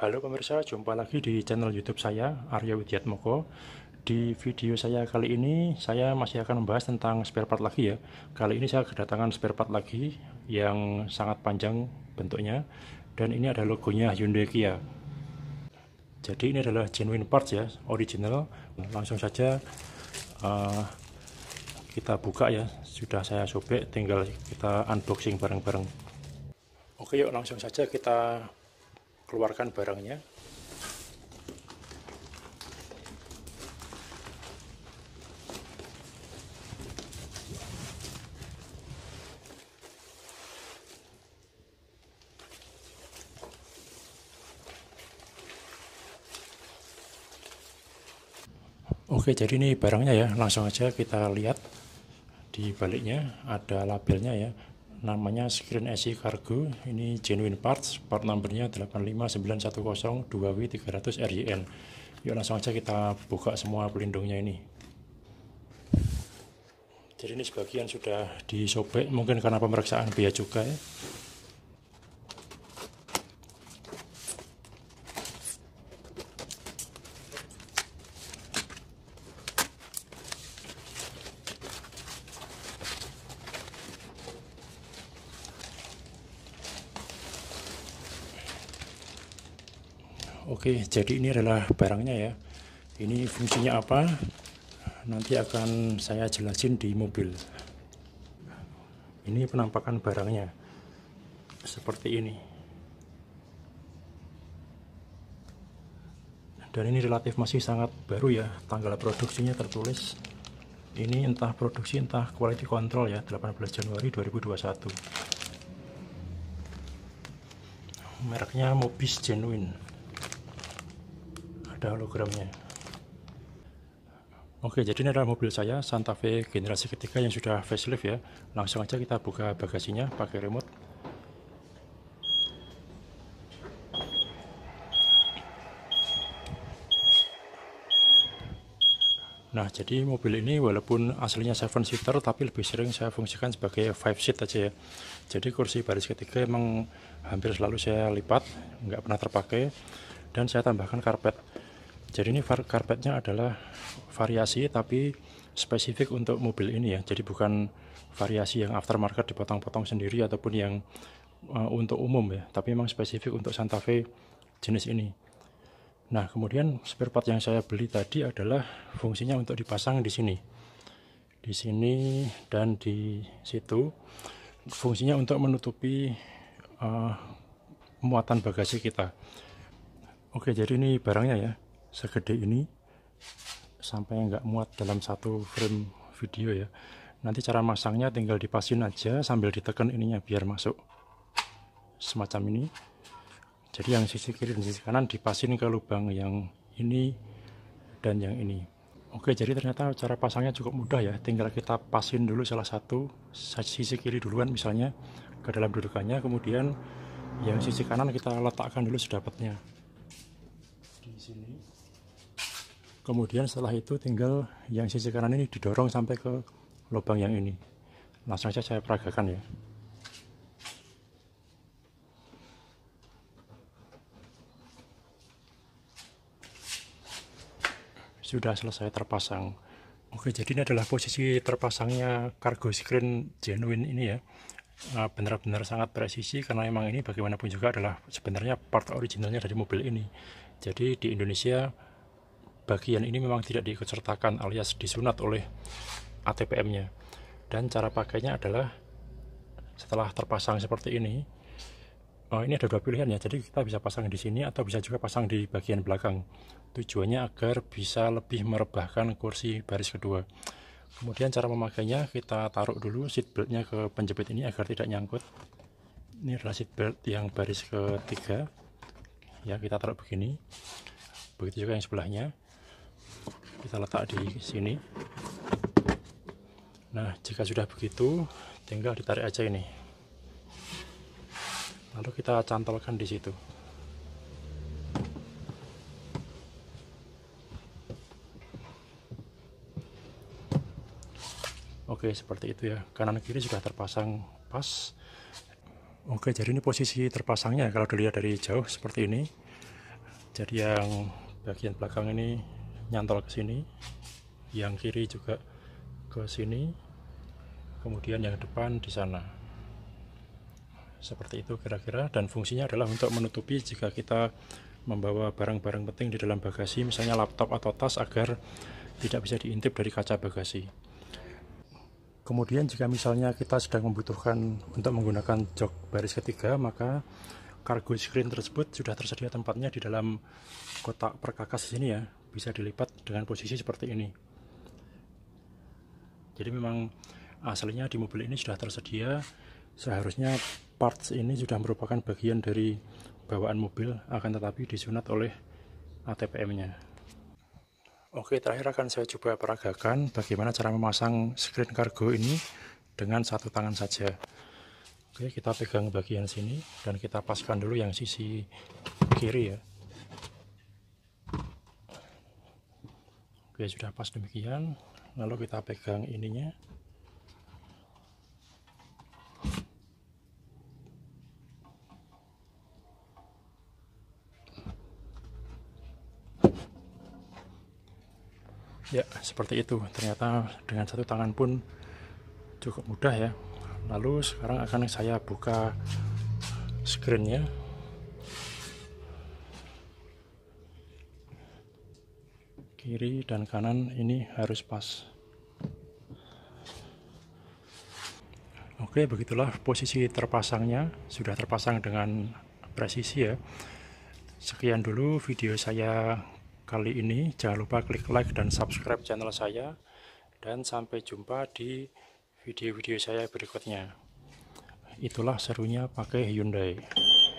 Halo pemirsa, jumpa lagi di channel YouTube saya, Arya Widiatmoko. Di video saya kali ini, saya masih akan membahas tentang spare part lagi ya. Kali ini saya kedatangan spare part lagi yang sangat panjang bentuknya. Dan ini ada logonya Hyundai Kia. Jadi ini adalah genuine parts ya, original. Langsung saja uh, kita buka ya. Sudah saya sobek, tinggal kita unboxing bareng-bareng. Oke yuk langsung saja kita keluarkan barangnya Oke, jadi ini barangnya ya. Langsung aja kita lihat di baliknya ada labelnya ya namanya screen AC cargo ini genuine parts part numbernya 85910-2W300RJN yuk langsung aja kita buka semua pelindungnya ini jadi ini sebagian sudah disobek mungkin karena pemeriksaan biaya cukai Oke, jadi ini adalah barangnya ya. Ini fungsinya apa? Nanti akan saya jelasin di mobil. Ini penampakan barangnya. Seperti ini. Dan ini relatif masih sangat baru ya. Tanggal produksinya tertulis. Ini entah produksi entah quality control ya, 18 Januari 2021 mereknya Mobis Genuine ada hologramnya Oke, jadi ini adalah mobil saya, Santa Fe generasi ketiga yang sudah facelift ya. Langsung aja kita buka bagasinya pakai remote. Nah, jadi mobil ini walaupun aslinya 7 seater tapi lebih sering saya fungsikan sebagai 5 seat aja ya. Jadi kursi baris ketiga emang hampir selalu saya lipat, nggak pernah terpakai dan saya tambahkan karpet jadi ini karpetnya adalah variasi tapi spesifik untuk mobil ini ya jadi bukan variasi yang aftermarket dipotong-potong sendiri ataupun yang uh, untuk umum ya tapi memang spesifik untuk Santa Fe jenis ini nah kemudian spare part yang saya beli tadi adalah fungsinya untuk dipasang di sini di sini dan di situ fungsinya untuk menutupi uh, muatan bagasi kita oke jadi ini barangnya ya segede ini sampai nggak muat dalam satu frame video ya nanti cara masangnya tinggal dipasin aja sambil ditekan ininya biar masuk semacam ini jadi yang sisi kiri dan sisi kanan dipasin ke lubang yang ini dan yang ini Oke, jadi ternyata cara pasangnya cukup mudah ya. Tinggal kita pasin dulu salah satu sisi kiri duluan misalnya ke dalam dudukannya, kemudian yang sisi kanan kita letakkan dulu sedapatnya di sini kemudian setelah itu tinggal yang sisi kanan ini didorong sampai ke lubang yang ini langsung saja saya peragakan ya sudah selesai terpasang oke jadi ini adalah posisi terpasangnya cargo screen genuine ini ya eh, benar-benar sangat presisi karena memang ini bagaimanapun juga adalah sebenarnya part originalnya dari mobil ini jadi di Indonesia bagian ini memang tidak diikutsertakan alias disunat oleh ATPM-nya. Dan cara pakainya adalah setelah terpasang seperti ini, oh ini ada dua pilihan ya. Jadi kita bisa pasang di sini atau bisa juga pasang di bagian belakang. Tujuannya agar bisa lebih merebahkan kursi baris kedua. Kemudian cara memakainya kita taruh dulu seat belt-nya ke penjepit ini agar tidak nyangkut. Ini adalah seat belt yang baris ketiga. Ya kita taruh begini. Begitu juga yang sebelahnya kita letak di sini nah jika sudah begitu tinggal ditarik aja ini lalu kita cantolkan di situ Oke seperti itu ya kanan kiri sudah terpasang pas Oke jadi ini posisi terpasangnya kalau dilihat dari jauh seperti ini jadi yang bagian belakang ini nyantol ke sini yang kiri juga ke sini kemudian yang depan di sana seperti itu kira-kira dan fungsinya adalah untuk menutupi jika kita membawa barang-barang penting di dalam bagasi misalnya laptop atau tas agar tidak bisa diintip dari kaca bagasi kemudian jika misalnya kita sedang membutuhkan untuk menggunakan jok baris ketiga maka cargo screen tersebut sudah tersedia tempatnya di dalam kotak perkakas sini ya bisa dilipat dengan posisi seperti ini jadi memang aslinya di mobil ini sudah tersedia seharusnya parts ini sudah merupakan bagian dari bawaan mobil akan tetapi disunat oleh ATPM nya Oke terakhir akan saya coba peragakan bagaimana cara memasang screen cargo ini dengan satu tangan saja Oke kita pegang bagian sini dan kita paskan dulu yang sisi kiri ya ya sudah pas demikian. Lalu kita pegang ininya. Ya, seperti itu. Ternyata dengan satu tangan pun cukup mudah ya. Lalu sekarang akan saya buka screennya kiri dan kanan ini harus pas Oke begitulah posisi terpasangnya sudah terpasang dengan presisi ya sekian dulu video saya kali ini jangan lupa klik like dan subscribe channel saya dan sampai jumpa di video-video saya berikutnya itulah serunya pakai Hyundai